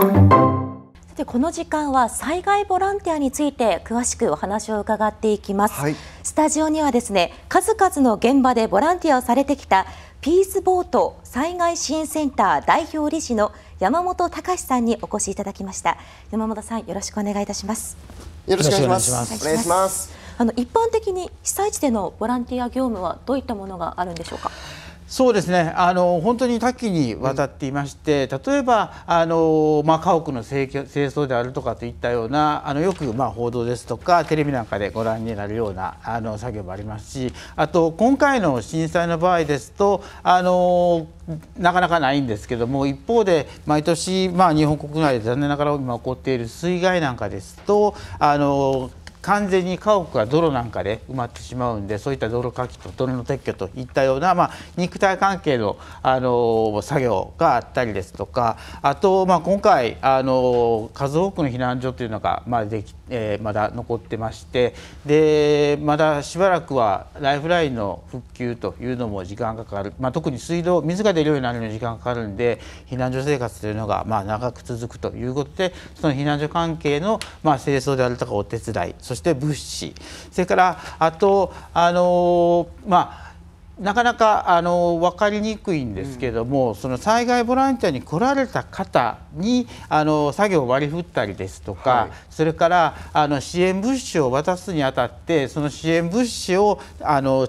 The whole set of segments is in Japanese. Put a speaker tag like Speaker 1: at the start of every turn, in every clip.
Speaker 1: さてこの時間は災害ボランティアについて詳しくお話を伺っていきます、はい、スタジオにはですね数々の現場でボランティアをされてきたピースボート災害支援センター代表理事の山本隆さんにお越しいただきました山本さんよろしくお願いいたします
Speaker 2: よろしくお願いしますお願いします
Speaker 1: あの一般的に被災地でのボランティア業務はどういったものがあるんでしょうか
Speaker 3: そうですねあの本当に多岐にわたっていまして、うん、例えばあの、まあ、家屋の清掃であるとかといったようなあのよく、まあ、報道ですとかテレビなんかでご覧になるようなあの作業もありますしあと今回の震災の場合ですとあのなかなかないんですけども一方で毎年、まあ、日本国内で残念ながら今起こっている水害なんかですとあの完全に家屋が泥なんかで埋まってしまうんでそういった泥かきと泥の撤去といったような、まあ、肉体関係の、あの作業があったりですとかあと、まあ、今回、あの数多くの避難所というのが、まあ、できえー、まだ残ってましてでまだしばらくはライフラインの復旧というのも時間がかかる、まあ、特に水道水が出るようになるのに時間がかかるんで避難所生活というのがまあ長く続くということでその避難所関係のまあ清掃であるとかお手伝いそして物資それからあとあのまあなかなかあの分かりにくいんですけども、うん、その災害ボランティアに来られた方にあの作業を割り振ったりですとか、はい、それからあの支援物資を渡すにあたってその支援物資をあの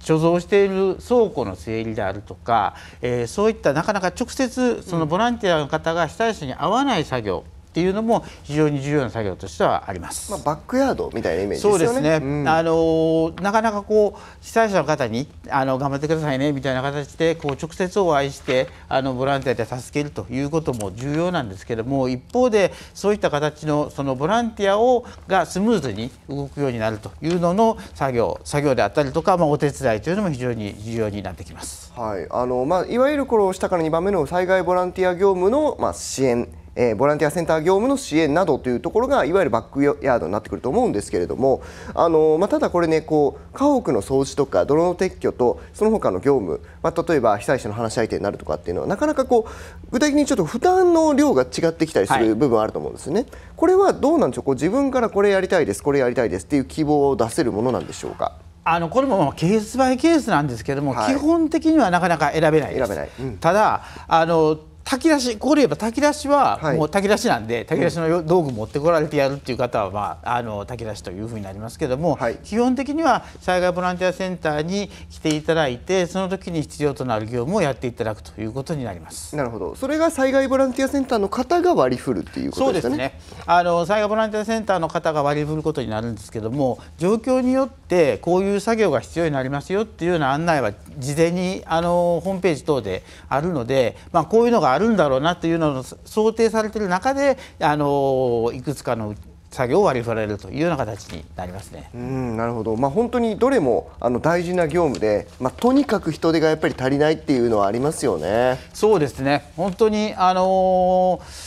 Speaker 3: 貯蔵している倉庫の整理であるとか、えー、そういったなかなか直接そのボランティアの方が被災者に合わない作業、っていうのも非常に重要な作業としてはあります。まあ、バックヤードみたいなイメージ、ね、そうですね。うん、あのなかなかこう被災者の方にあの頑張ってくださいねみたいな形でこう直接お会いしてあのボランティアで助けるということも重要なんですけども、一方でそういった形のそのボランティアをがスムーズに動くようになるというのの作業作業であったりとか、まあお手伝いというのも非常に重要になってきます。
Speaker 2: はい。あのまあいわゆるこの下から二番目の災害ボランティア業務のまあ支援えー、ボランティアセンター業務の支援などというところがいわゆるバックヤードになってくると思うんですけれどもあの、まあ、ただこれねこう家屋の掃除とか泥の撤去とその他の業務、まあ、例えば被災者の話し相手になるとかっていうのはなかなかこう具体的にちょっと負担の量が違ってきたりする部分あると思うんですよね。はい、これはどうなんでしょうこう自分からこれやりたいですこれやりたいですっていう希望を出せるものなんでしょうか。
Speaker 3: あのこれもケースバイケースなんですけども、はい、基本的にはなかなか選べないです。選べない、うん、ただあの炊き出しここで言えば炊き出しは、もう炊き出しなんで炊き出しの道具持ってこられてやるっていう方は、まあ、あの炊き出しというふうになりますけども、はい、基本的には災害ボランティアセンターに来ていただいてその時に必要となる業務をやっていただくということになります。なるほど
Speaker 2: それが災害ボランティアセンターの方が割り振るっ
Speaker 3: ていうことですね。すねあの災害ボランティアセンターの方が割り振ることになるんですけども状況によってこういう作業が必要になりますよっていうような案内は事前にあのホームページ等であるので、まあ、こういうのがあるんだろうなというのを想定されている中であのいくつかの作業を割り振られるというような形になりますね。う
Speaker 2: んなるほど、まあ、本当にどれもあの大事な業務で、まあ、とにかく人
Speaker 3: 手がやっぱり足りないっていうのはありますよね。そうですね本当にあのー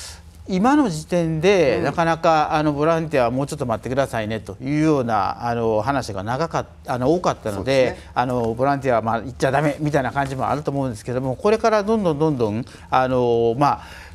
Speaker 3: 今の時点で、うん、なかなかあのボランティアはもうちょっと待ってくださいねというようなあの話が長かあの多かったので、ね、あのボランティアはまあ行っちゃだめみたいな感じもあると思うんですけどもこれからどんどんどんどんあのまあ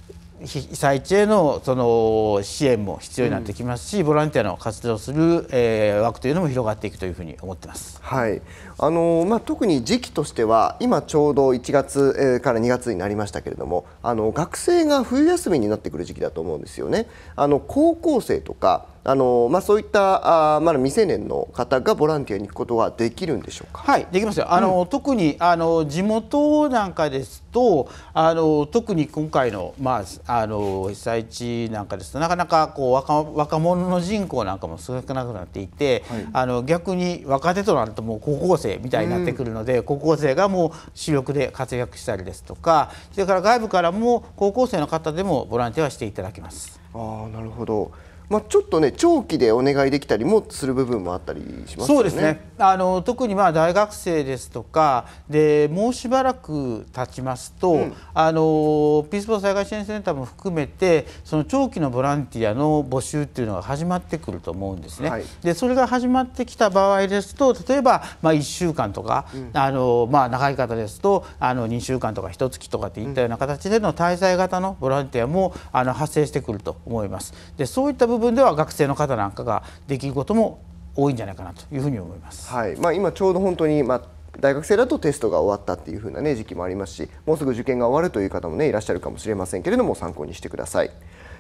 Speaker 3: 被災地へのその支援も必要になってきますし、うん、ボランティアの活動する、えー、枠というのも広がっていくというふうに思ってます。はいあのまあ、特に時期として
Speaker 2: は今ちょうど1月、えー、から2月になりましたけれどもあの学生が冬休みになってくる時期だと思うんですよね。あの高校生とかあのまあ、そういったあまだ未成年の方がボランティアに行くこと
Speaker 3: はできるんでしょうか。はい、できますよ。あの、うん、特にあの地元なんかですと、あの特に今回のまああの被災地なんかですとなかなかこう若若者の人口なんかも少なくなっていて、はい、あの逆に若手となるともう高校生みたいになってくるので、うん、高校生がもう主力で活躍したりですとか、それから外部からも高校生の方でもボランティアはしていただきます。
Speaker 2: ああ、なるほど。まあ、ちょっとね長期でお願いできたりもする部分もあったりします、ね、そうですね
Speaker 3: あの特にまあ大学生ですとかでもうしばらく経ちますと、うん、あのピースボー災害支援センターも含めてその長期のボランティアの募集っていうのが始まってくると思うんですね。はい、でそれが始まってきた場合ですと例えばまあ1週間とか、うん、あのまあ、長い方ですとあの2週間とか1月とかっていったような形での滞在型のボランティアもあの発生してくると思います。でそういった部分では学生の方なんかができることも多いんじゃないかなというふうに思いま
Speaker 2: す。はいまあ、今ちょうど本当に、まあ大学生だとテストが終わったっていう風なね時期もありますしもうすぐ受験が終わるという方もねいらっしゃるかもしれませんけれども参考にしてください。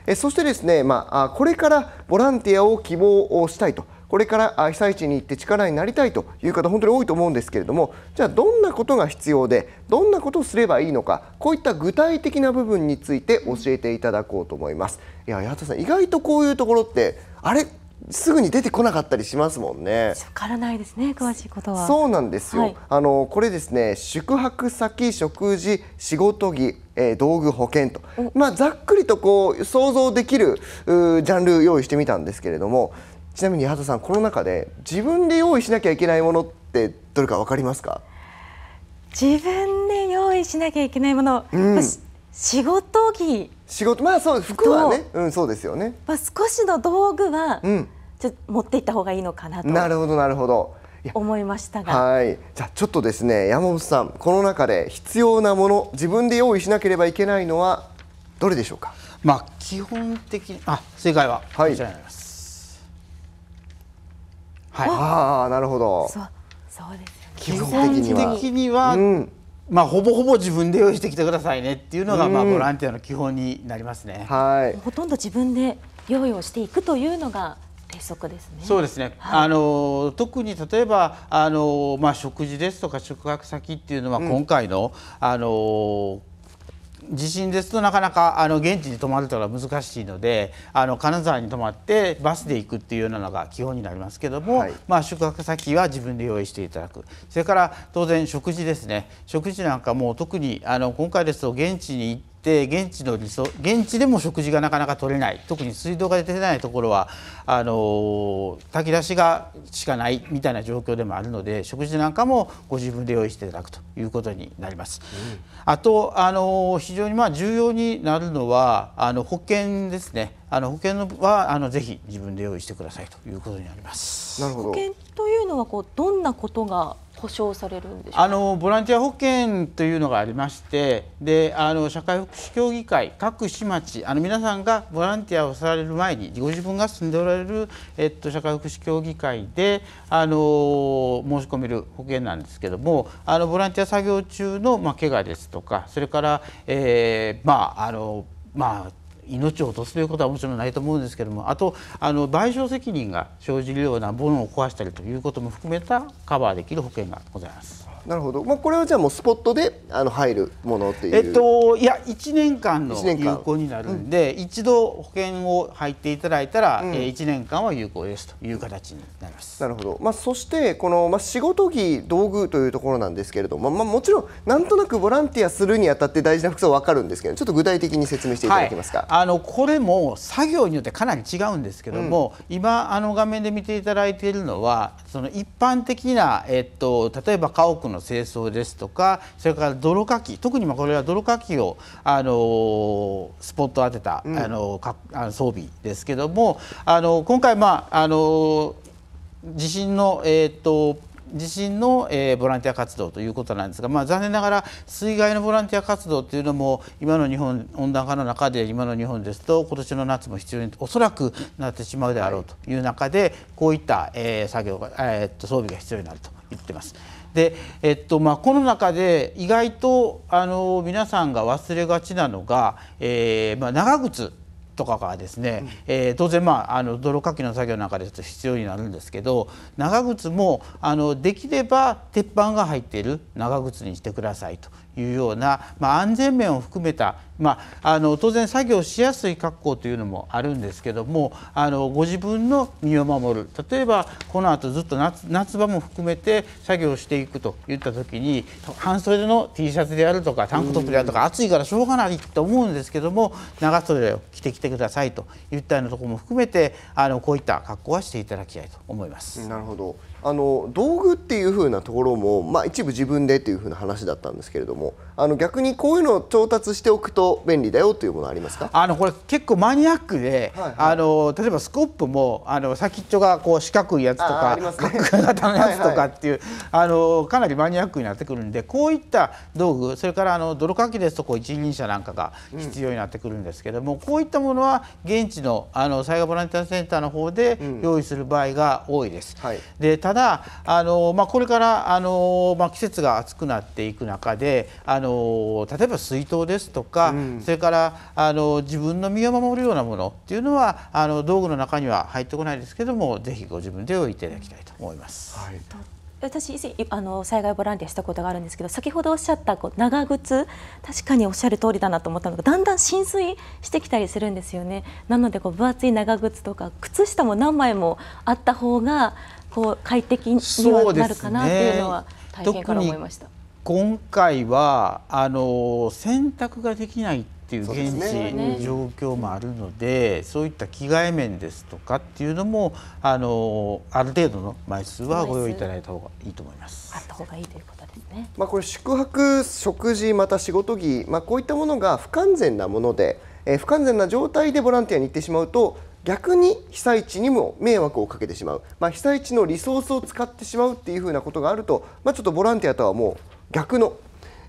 Speaker 2: えそしてですね、まあ、これからボランティアを希望をしたいとこれから被災地に行って力になりたいという方本当に多いと思うんですけれどもじゃあどんなことが必要でどんなことをすればいいのかこういった具体的な部分について教えていただこうと思いますいや八幡さん意外とこういうところってあれすぐに出てこなかったりしますもんね。わからないですね、詳しいことは。そうなんですよ。はい、あのこれですね、宿泊先、食事、仕事着、えー、道具、保険と、まあざっくりとこう想像できるジャンル用意してみたんですけれども、ちなみに畑さんこの中で自分で用意しなきゃいけないものってどれか分かりますか
Speaker 1: 自分で用意しなきゃいけないもの、うん、仕事着
Speaker 2: 仕事まあそう服はねうんそうですよね、
Speaker 1: まあ、少しの道具は、うん、ちょ持っていった方がいいのかなとな
Speaker 2: るほどなるほど
Speaker 1: 思いましたが
Speaker 2: はいじゃあちょっとですね山本さんこの中で必要なもの自分で用意しなければいけないのはどれでしょうか
Speaker 3: まあ基本的あ正解はこちらになります、はいはい、ああなるほどそうそうです基本的には、まあ、ほぼほぼ自分で用意してきてくださいねっていうのが、まあ、ボランティアの基本になりますね、はいほ
Speaker 1: とんど自分で用意をしていくというのが鉄則ですね。そうですね。はい、あ
Speaker 3: の特に例えばあのまあ食事ですとか宿泊先っていうのは今回の、うん、あの地震ですとなかなかあの現地に泊まるとか難しいのであの金沢に泊まってバスで行くっていうようなのが基本になりますけども、はい、まあ、宿泊先は自分で用意していただくそれから当然食事ですね食事なんかも特にあの今回ですと現地に行ってって現地の理想現地でも食事がなかなか取れない特に水道が出てないところはあの炊き出しがしかないみたいな状況でもあるので食事なんかもご自分で用意していただくということになります。うん、あとあの非常にまあ重要になるのはあの保険ですね。あの保険のはあのぜひ自分で用意してくださいということになります。なるほど。保険
Speaker 1: というのはこうどんなことが保障されるんで
Speaker 3: しょうあのボランティア保険というのがありましてであの社会福祉協議会各市町あの皆さんがボランティアをされる前にご自分が住んでおられる、えっと、社会福祉協議会であの申し込める保険なんですけどもあのボランティア作業中の、まあ、怪我ですとかそれから、えー、まああのまあ命を落とすということはもちろんないと思うんですけどもあとあの賠償責任が生じるようなものを壊したりということも含めたカバーできる保険がございます。
Speaker 2: なるほど、まあ、これはじゃあもうスポットで
Speaker 3: あの入るものって
Speaker 2: いうえっといや1年間の有効
Speaker 3: になるんで、うん、一度保険を入っていただいたら、うん、え1年間は有効ですという形になりますなるほど、
Speaker 2: まあ、そしてこの、まあ、仕事着道具というところなんですけれども、まあ、もちろんなんとなくボランティアするにあたって大事な服装わかるんですけどちょっと具体的に説明していただけますか、はい、
Speaker 3: あのこれも作業によってかなり違うんですけども、うん、今あの画面で見ていただいているのはその一般的な、えっと、例えば家屋のの清掃ですとかそれから泥かき特にまこれは泥かきをあのスポット当てた、うん、あのかあの装備ですけどもあの今回まああの地震のえっ、ー、と地震の、えー、ボランティア活動ということなんですが、まあ、残念ながら水害のボランティア活動というのも今の日本温暖化の中で今の日本ですと今年の夏も必要におそらくなってしまうであろうという中でこういった、えー、作業が、えー、っと装備が必要になると言ってます。で、えっとまあ、この中で意外とあの皆さんが忘れがちなのが、えーまあ、長靴とかがですね、うん、えー、当然、まあ、あの泥かきの作業なんかで必要になるんですけど長靴もあのできれば鉄板が入っている長靴にしてくださいというような、まあ、安全面を含めた、まあ、あの当然作業しやすい格好というのもあるんですけどもあのご自分の身を守る例えばこのあとずっと夏場も含めて作業していくといった時に半袖の T シャツであるとかタンクトップであるとか暑いからしょうがないと思うんですけども長袖を着てきてくださいといったようなところも含めてあのこういった格好はしていただきたいと思いま
Speaker 2: す。なるほどあの道具っていう風なところも、まあ、一部自分でっていう風な話だったんですけれどもあの逆にこういうのを調達しておくと便利だよというものありますか
Speaker 3: あのこれ結構マニアックで、はいはい、あの例えばスコップもあの先っちょがこう四角いやつとか、ね、型のやつとかっていうはい、あのかなりマニアックになってくるんでこういった道具それからあの泥かきですとこう一輪車なんかが必要になってくるんですけども、うん、こういったものは現地のあの災害ボランティアセンターの方で用意する場合が多いです。うんはい、でただあの、まあ、これからあの、まあ、季節が暑くなっていく中であのの例えば水筒ですとか、うん、それからあの自分の身を守るようなものっていうのはあの道具の中には入ってこないですけどもぜひご自分で置いていただきたいと思います。はい
Speaker 1: 私以前あの災害ボランティアしたことがあるんですけど先ほどおっしゃったこう長靴確かにおっしゃる通りだなと思ったのがだんだん浸水してきたりするんですよねなのでこう分厚い長靴とか靴下も何枚もあった方がこう快適にはなるかなっていうのは体験から思いました。
Speaker 3: 今回はあの洗濯ができないっていう現地状況もあるのでそう,、いった着替え面ですとかっていうのもあのある程度の枚数はご用意いただいた方がいいと思います。あった方がいいということで
Speaker 2: すね。まあこれ宿泊、食事、また仕事着、まあこういったものが不完全なもので、えー、不完全な状態でボランティアに行ってしまうと逆に被災地にも迷惑をかけてしまう、まあ、被災地のリソースを使ってしまうっていうふうなことがあると、まあ、ちょっとボランティアとはもう逆の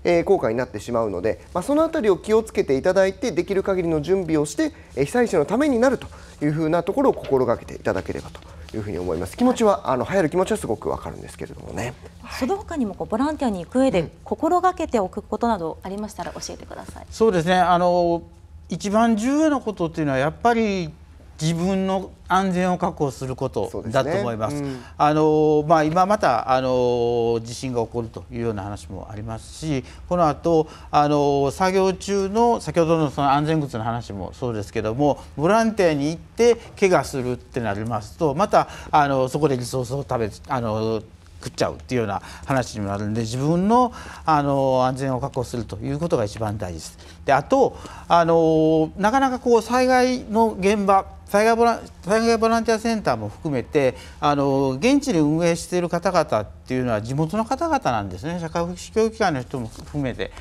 Speaker 2: えー、効果になってしまうので、まあ、その辺りを気をつけていただいてできる限りの準備をして、えー、被災者のためになるというふうなところを心がけていただければというふうに思います気持ちは
Speaker 3: あの流行る気持ちはすごくわかるんですけれどもね
Speaker 1: その他にもこうボランティアに行く上で心がけておくことなどありましたら教えてください、う
Speaker 3: ん、そうですねあの一番重要なことっていうのはやっぱり自分の安全を確保することだと思います。すねうん、あのまあ今またあの地震が起こるというような話もありますし、この後あの作業中の先ほどのその安全靴の話もそうですけども、ボランティアに行って怪我するってなりますと、またあのそこでリソースを食べあの食っちゃうっていうような話にもなるんで自分のあの安全を確保するということが一番大事です。であとあのなかなかこう災害の現場災害ボラ災害ボランティアセンターも含めてあの現地で運営している方々っていうのは地元の方々なんですね社会福祉協議会の人も含めて。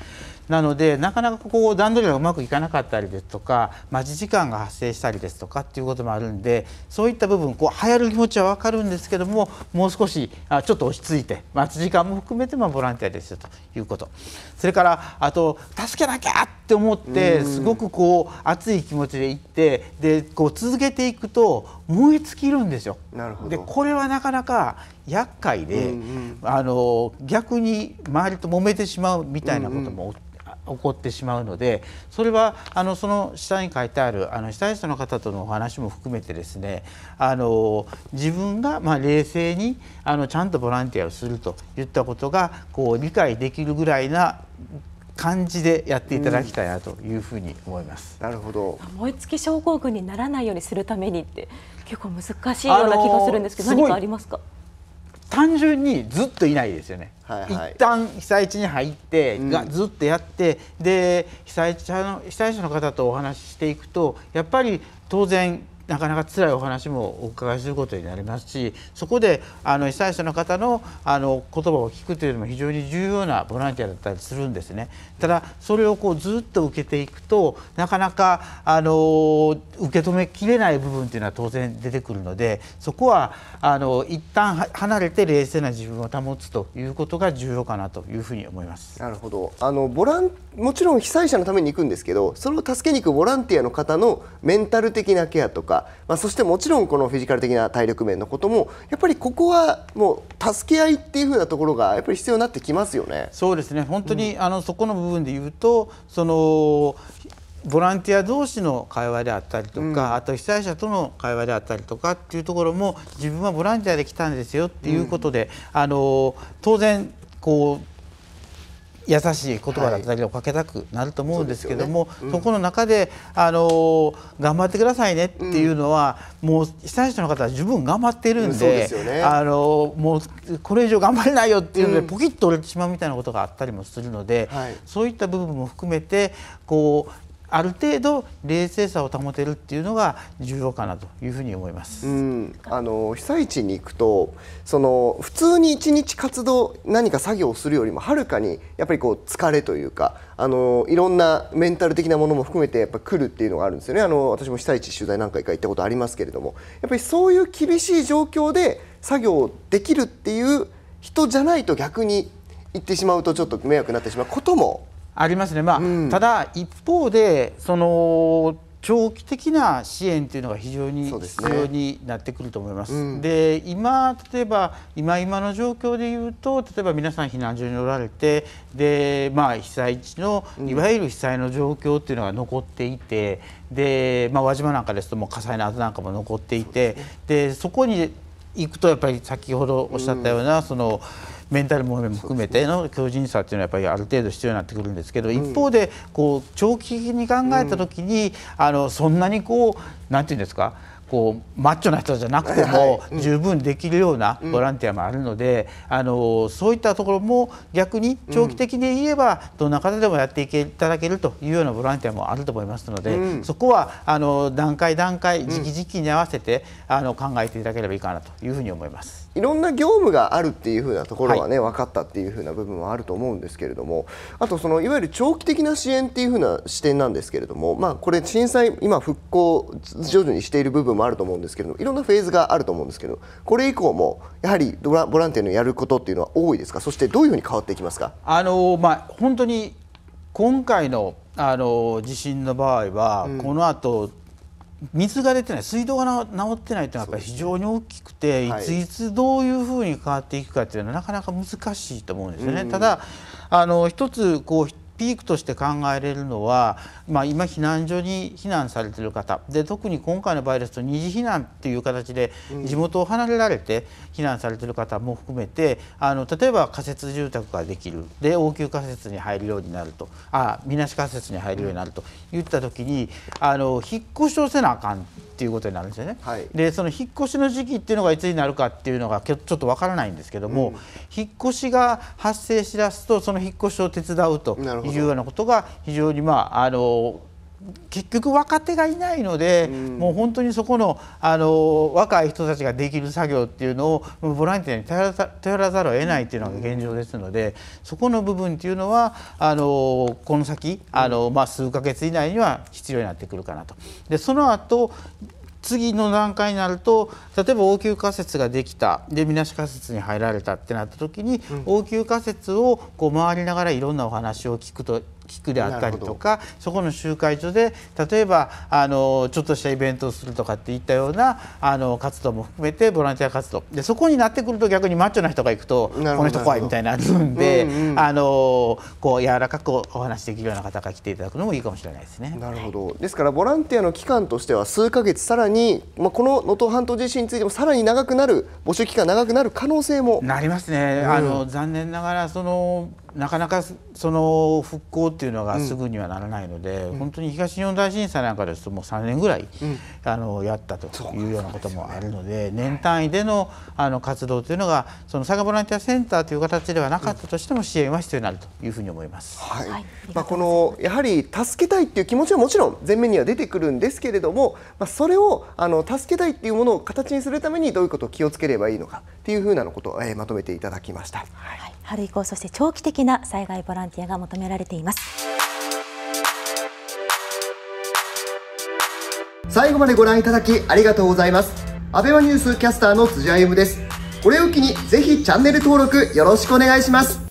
Speaker 3: なのでなかなかこう段取りがうまくいかなかったりですとか待ち時間が発生したりですとかっていうこともあるんでそういった部分こう流行る気持ちは分かるんですけどももう少しあちょっと落ち着いて待ち時間も含めてまあボランティアですよということそれからあと助けなきゃって思ってすごくこう熱い気持ちで行ってでこう続けていくと燃え尽きるんですよ。でこれはなかなか厄介で、うんうん、あの逆に周りと揉めてしまうみたいなことも起こってしまうのでそれはあのその下に書いてあるあの被災者の方とのお話も含めてですねあの自分がまあ冷静にあのちゃんとボランティアをするといったことがこう理解できるぐらいな感じでやっていただきたいなというふうに思います。うん、なるほど。燃え尽
Speaker 1: き症候群にならないようにするためにって結構難しいような気がするんですけど、何かありますか？
Speaker 3: 単純にずっといないですよね、はいはい、一旦被災地に入って、が、うん、ずっとやってで被災者の被災者の方とお話ししていくとやっぱり当然なかなか辛いお話もお伺いすることになりますしそこであの被災者の方のあの言葉を聞くというのも非常に重要なボランティアだったりするんですね。ただそれをこうずっと受けていくとなかなかあの受け止めきれない部分というのは当然出てくるのでそこはあの一旦離れて冷静な自分を保つということが重要かなというふうに思います。なるほ
Speaker 2: どあのボランもちろん被災者のために行くんですけどそれを助けに行くボランティアの方のメンタル的なケアとかか、まあ、そしてもちろんこのフィジカル的な体力面のこともやっぱりここはもう助け合いっていう風なところがやっぱり必
Speaker 3: 要になってきますよね。そうですね本当に、うん、あのそこの部分で言うとそのボランティア同士の会話であったりとか、うん、あと被災者との会話であったりとかっていうところも自分はボランティアで来たんですよっていうことで、うん、あの当然こう優しい言葉だったりをかけたくなると思うんですけども、はいそねうん、そこの中で、あの頑張ってくださいねっていうのは、うん、もう被災者の方は十分頑張ってるんでうんでね、あのもうこれ以上頑張れないよっていうので、ポキッと折れてしまうみたいなことがあったりもするので、はい、そういった部分も含めてこうある程度冷静さを保てるっていうのが重要かなというふうに思いま
Speaker 2: す。うん、あの被災地に行くとその普通に一日活動何か作業をするよりもはるかにやっぱりこう疲れというかあのいろんなメンタル的なものも含めてやっぱ来るっていうのがあるんですよね。あの私も被災地取材何回か行ったことありますけれども、やっぱりそういう厳しい状況で作業できるっていう人じゃないと逆に行ってしまうとちょっと迷惑になってしまうこ
Speaker 3: ともありますね、まあ、うん、ただ一方でその長期的な支援というのが非常に必要になってくると思います。で、ねうん、今例えば今今の状況で言うと例えば皆さん避難所におられてで、まあ、被災地のいわゆる被災の状況っていうのが残っていて、うん、で、まあ、輪島なんかですともう火災の跡なんかも残っていてそで、ね、そこに行くとやっぱり先ほどおっしゃったような、その。メンタルも含めての強靭さっていうのはやっぱりある程度必要になってくるんですけど、一方でこう長期的に考えた時に、あのそんなにこう何て言うんですかこうマッチョな人じゃなくても十分できるようなボランティアもあるので、あのそういったところも逆に長期的に言えばどんな方でもやっていただけるというようなボランティアもあると思いますので、そこはあの段階段階時期時期に合わせてあの考えていただければいいかなというふうに思います。
Speaker 2: いろんな業務があるっていうふうなところはね、はい、分かったっていうふうな部分はあると思うんですけれどもあとそのいわゆる長期的な支援っていうふうな視点なんですけれども、まあ、これ震災今復興徐々にしている部分分もあると思うんですけどいろんなフェーズがあると思うんですけどこれ以降もやはりボランティアのやることっていうのは多いですかそしてどういうふうに変わっていきますか
Speaker 3: あの、まあ、本当に今回のあの地震の場合は、うん、この後水が出てない水道が治ってないというのはやっぱり非常に大きくて、ね、いついつどういうふうに変わっていくかというのはなかなか難しいと思うんですよね。うん、ただあの一つこうピークとして考えられるのは、まあ、今避難所に避難されてる方で特に今回の場合ですと二次避難っていう形で地元を離れられて避難されてる方も含めてあの例えば仮設住宅ができるで応急仮設に入るようになるとあみなし仮設に入るようになるといった時にあの引っ越しをせなあかんっていうことになるんですよね。はい、でその引っ越しの時期っていうのがいつになるかっていうのがちょっとわからないんですけども、うん、引っ越しが発生しだすとその引っ越しを手伝うというようなことが非常にまああの結局若手がいないので、うん、もう本当にそこのあの若い人たちができる作業っていうのをボランティアに頼らざるを得ないっていうのが現状ですので、うん、そこの部分っていうのはあのこの先あの、まあ、数か月以内には必要になってくるかなと。でその後次の段階になると例えば応急仮説ができたでみなし仮説に入られたってなった時に、うん、応急仮説をこう回りながらいろんなお話を聞くと聞くであったりとかそこの集会所で例えばあのちょっとしたイベントをするとかっていったようなあの活動も含めてボランティア活動でそこになってくると逆にマッチョな人が行くとこの人怖いみたいになるんで、うんうん、あのこう柔らかくお話できるような方が来ていただくのもいいかもしれないですね。なるほどですか
Speaker 2: らボランティアの期間としては数か月さらに、まあ、この能登半島地震についてもさらに長くなる募集期間長くなる可能性も
Speaker 3: なりますね。あの残念ながらそのなかなかその復興っていうのがすぐにはならないので、うん、本当に東日本大震災なんかですともう3年ぐらい、うん、あのやったというようなこともあるので、ね、年単位でのあの活動というのがその佐賀ボランティアセンターという形ではなかったとしても支援は必要になるというふうに思います。はい、まあこ
Speaker 2: のやはり助けたいっていう気持ちはもちろん前面には出てくるんですけれども、まあそれをあの助けたいっていうものを形にするためにどういうことを気をつければいいのかっていうふうなことを、えまとめていただきました。は
Speaker 1: い春以降そして長期的な災害ボランティアが求
Speaker 2: められています最後までご覧いただきありがとうございますアベマニュースキャスターの辻歩ですこれを機にぜひチャンネル登録よろしくお願いします